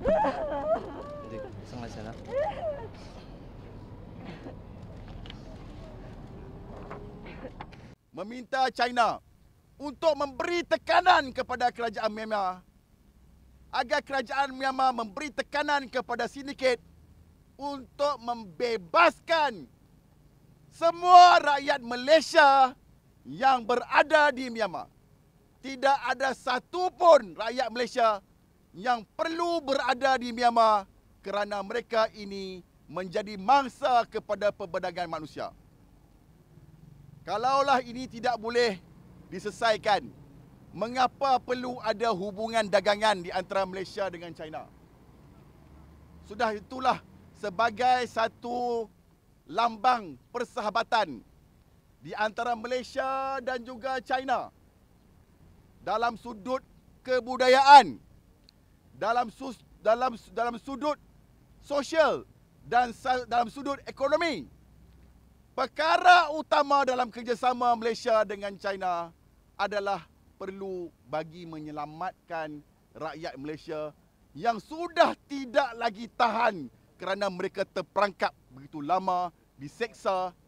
Lah, Meminta China untuk memberi tekanan kepada kerajaan Myanmar agar kerajaan Myanmar memberi tekanan kepada sindiket untuk membebaskan semua rakyat Malaysia yang berada di Myanmar. Tidak ada satu pun rakyat Malaysia yang perlu berada di Myanmar kerana mereka ini menjadi mangsa kepada perbedaan manusia. Kalaulah ini tidak boleh diselesaikan, mengapa perlu ada hubungan dagangan di antara Malaysia dengan China? Sudah itulah sebagai satu lambang persahabatan di antara Malaysia dan juga China dalam sudut kebudayaan dalam sus, dalam dalam sudut sosial dan dalam sudut ekonomi. Perkara utama dalam kerjasama Malaysia dengan China adalah perlu bagi menyelamatkan rakyat Malaysia yang sudah tidak lagi tahan kerana mereka terperangkap begitu lama, diseksa